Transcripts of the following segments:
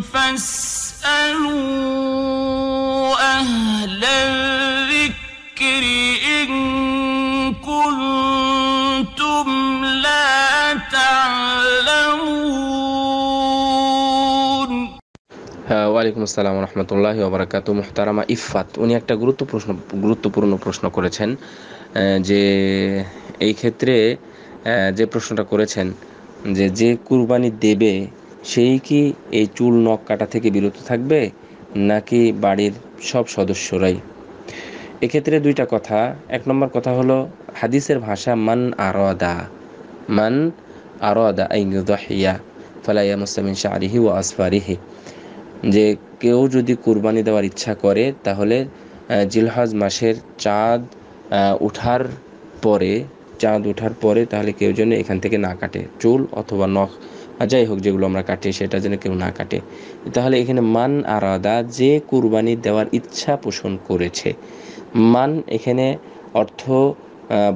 فاسألوا أهل الذكر إن كنتم لا تعلمون হ্যাঁ, ওয়ালাইকুম আসসালাম রহমতুল্লাহ ওবরাকাত মুহতারামা ইফাত উনি একটা গুরুত্ব প্রশ্ন গুরুত্বপূর্ণ প্রশ্ন করেছেন যে এই ক্ষেত্রে যে প্রশ্নটা করেছেন যে যে কুরবানি দেবে সেই কি এই চুল নখ কাটা থেকে বিরত থাকবে নাকি বাড়ির সব সদস্যরাই এক্ষেত্রে দুইটা কথা এক নম্বর কথা হলো হাদিসের ভাষা মান আদা মান আরদা ইয়া ফালাইয়া মুসলিমিন শাহরিহি ও আসফারিহি যে কেউ যদি কুরবানি দেওয়ার ইচ্ছা করে তাহলে জিলহজ মাসের চাঁদ উঠার পরে চাঁদ উঠার পরে তাহলে কেউ যেন এখান থেকে না কাটে চুল অথবা নখ আর যাই হোক যেগুলো আমরা কাটি সেটা যেন কেউ না কাটে তাহলে এখানে মান আরাদা যে কুরবানি দেওয়ার ইচ্ছা পোষণ করেছে মান এখানে অর্থ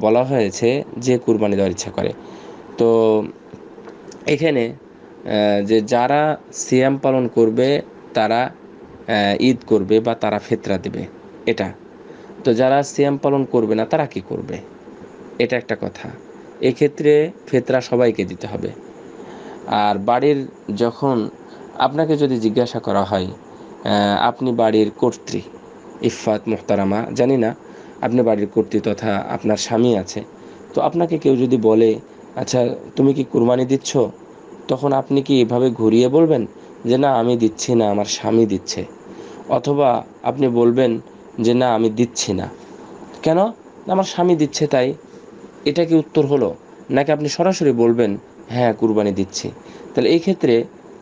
বলা হয়েছে যে কুরবানি দেওয়ার ইচ্ছা করে তো এখানে যে যারা সিয়াম পালন করবে তারা ঈদ করবে বা তারা ফেতরা দেবে এটা তো যারা সিয়াম পালন করবে না তারা কি করবে এটা একটা কথা এক্ষেত্রে ফেতরা সবাইকে দিতে হবে আর বাড়ির যখন আপনাকে যদি জিজ্ঞাসা করা হয় আপনি বাড়ির কর্ত্রী ইফাত মোহতারামা জানি না আপনি বাড়ির কর্ত্রী তথা আপনার স্বামী আছে তো আপনাকে কেউ যদি বলে আচ্ছা তুমি কি কুরবানি দিচ্ছ তখন আপনি কি এভাবে ঘুরিয়ে বলবেন যে না আমি দিচ্ছি না আমার স্বামী দিচ্ছে অথবা আপনি বলবেন যে না আমি দিচ্ছি না কেন আমার স্বামী দিচ্ছে তাই এটা কি উত্তর হলো নাকি আপনি সরাসরি বলবেন হ্যাঁ কুরবানি দিচ্ছি তাহলে এই ক্ষেত্রে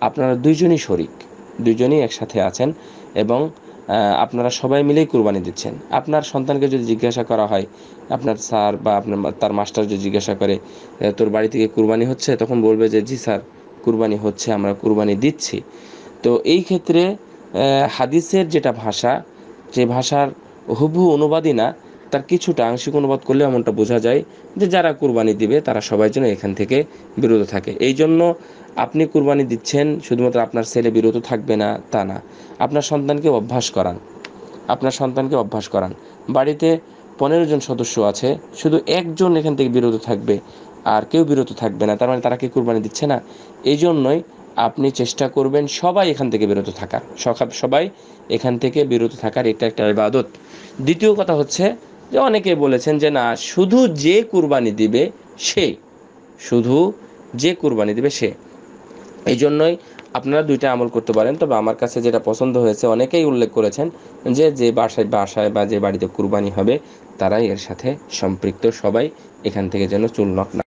আপনারা দুইজনই শরিক দুইজনই একসাথে আছেন এবং আপনারা সবাই মিলেই কুরবানি দিচ্ছেন আপনার সন্তানকে যদি জিজ্ঞাসা করা হয় আপনার স্যার বা আপনার তার মাস্টার যদি জিজ্ঞাসা করে তোর বাড়ি থেকে কুরবানি হচ্ছে তখন বলবে যে জি স্যার কুরবানি হচ্ছে আমরা কুরবানি দিচ্ছি তো এই ক্ষেত্রে হাদিসের যেটা ভাষা যে ভাষার হুবহু অনুবাদই না তার কিছুটা আংশিক অনুবাদ করলে এমনটা বোঝা যায় যে যারা কুরবানি দিবে তারা সবাই যেন এখান থেকে বিরত থাকে এই জন্য আপনি কুরবানি দিচ্ছেন শুধুমাত্র আপনার ছেলে বিরত থাকবে না তা না আপনার সন্তানকে অভ্যাস করান আপনার সন্তানকে অভ্যাস করান বাড়িতে পনেরো জন সদস্য আছে শুধু একজন এখান থেকে বিরত থাকবে আর কেউ বিরত থাকবে না তার মানে তারা কি কুরবানি দিচ্ছে না এই জন্যই আপনি চেষ্টা করবেন সবাই এখান থেকে বিরত থাকার সবাই এখান থেকে বিরত থাকার এটা একটা ইবাদত দ্বিতীয় কথা হচ্ছে যে অনেকে বলেছেন যে না শুধু যে কুরবানি দিবে সে শুধু যে কুরবানি দিবে সে এই জন্যই আপনারা দুইটা আমল করতে পারেন তবে আমার কাছে যেটা পছন্দ হয়েছে অনেকেই উল্লেখ করেছেন যে যে বাসায় বাসায় বা যে বাড়িতে কুরবানি হবে তারাই এর সাথে সম্পৃক্ত সবাই এখান থেকে যেন চুল নক না